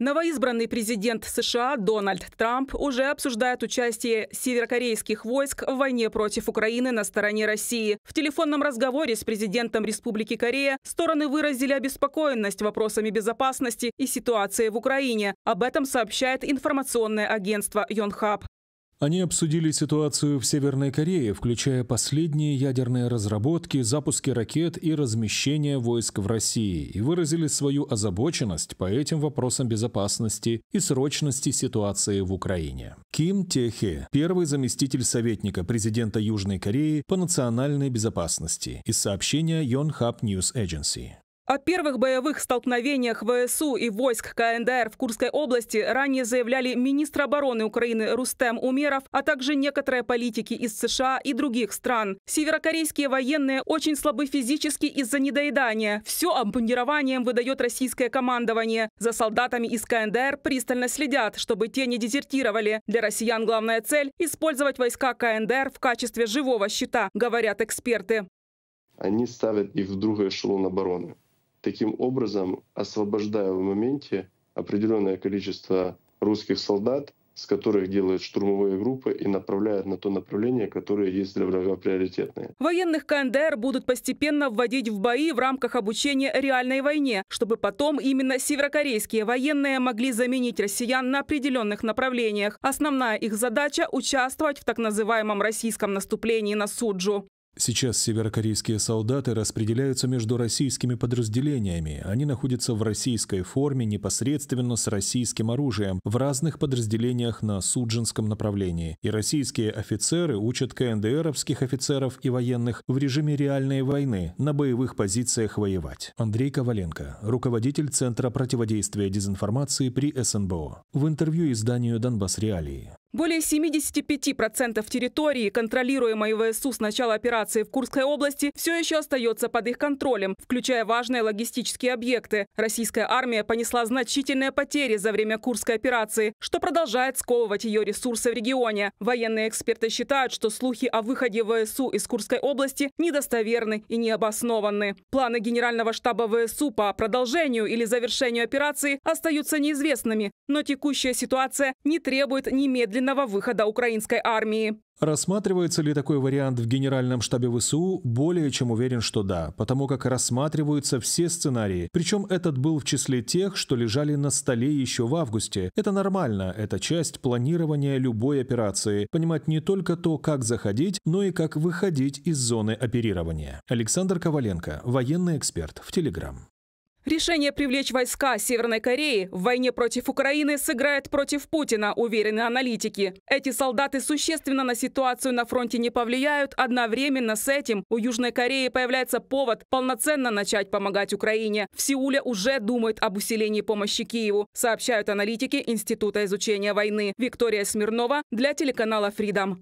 Новоизбранный президент США Дональд Трамп уже обсуждает участие северокорейских войск в войне против Украины на стороне России. В телефонном разговоре с президентом Республики Корея стороны выразили обеспокоенность вопросами безопасности и ситуации в Украине. Об этом сообщает информационное агентство Йонхаб. Они обсудили ситуацию в Северной Корее, включая последние ядерные разработки, запуски ракет и размещение войск в России, и выразили свою озабоченность по этим вопросам безопасности и срочности ситуации в Украине. Ким Техе, первый заместитель советника президента Южной Кореи по национальной безопасности из сообщения Yonhap News Agency. О первых боевых столкновениях ВСУ и войск КНДР в Курской области ранее заявляли министр обороны Украины Рустем Умеров, а также некоторые политики из США и других стран. Северокорейские военные очень слабы физически из-за недоедания. Все обмундированием выдает российское командование. За солдатами из КНДР пристально следят, чтобы те не дезертировали. Для россиян главная цель – использовать войска КНДР в качестве живого щита, говорят эксперты. Они ставят их в другой эшелон обороны таким образом освобождая в моменте определенное количество русских солдат, с которых делают штурмовые группы и направляют на то направление, которое есть для врага приоритетное. Военных КНДР будут постепенно вводить в бои в рамках обучения реальной войне, чтобы потом именно северокорейские военные могли заменить россиян на определенных направлениях. Основная их задача – участвовать в так называемом российском наступлении на Суджу. Сейчас северокорейские солдаты распределяются между российскими подразделениями. Они находятся в российской форме непосредственно с российским оружием в разных подразделениях на Суджинском направлении. И российские офицеры учат КНДРовских офицеров и военных в режиме реальной войны на боевых позициях воевать. Андрей Коваленко, руководитель Центра противодействия дезинформации при СНБО. В интервью изданию «Донбасс Реалии». Более 75% территории, контролируемой ВСУ с начала операции в Курской области, все еще остается под их контролем, включая важные логистические объекты. Российская армия понесла значительные потери за время Курской операции, что продолжает сковывать ее ресурсы в регионе. Военные эксперты считают, что слухи о выходе ВСУ из Курской области недостоверны и необоснованны. Планы Генерального штаба ВСУ по продолжению или завершению операции остаются неизвестными, но текущая ситуация не требует немедленного немедленного выхода украинской армии. Рассматривается ли такой вариант в Генеральном штабе ВСУ, более чем уверен, что да, потому как рассматриваются все сценарии. Причем этот был в числе тех, что лежали на столе еще в августе. Это нормально, это часть планирования любой операции. Понимать не только то, как заходить, но и как выходить из зоны оперирования. Александр Коваленко, военный эксперт в Телеграм. Решение привлечь войска Северной Кореи в войне против Украины сыграет против Путина, уверены аналитики. Эти солдаты существенно на ситуацию на фронте не повлияют. Одновременно с этим у Южной Кореи появляется повод полноценно начать помогать Украине. В Сеуле уже думают об усилении помощи Киеву, сообщают аналитики Института изучения войны. Виктория Смирнова для телеканала Freedom.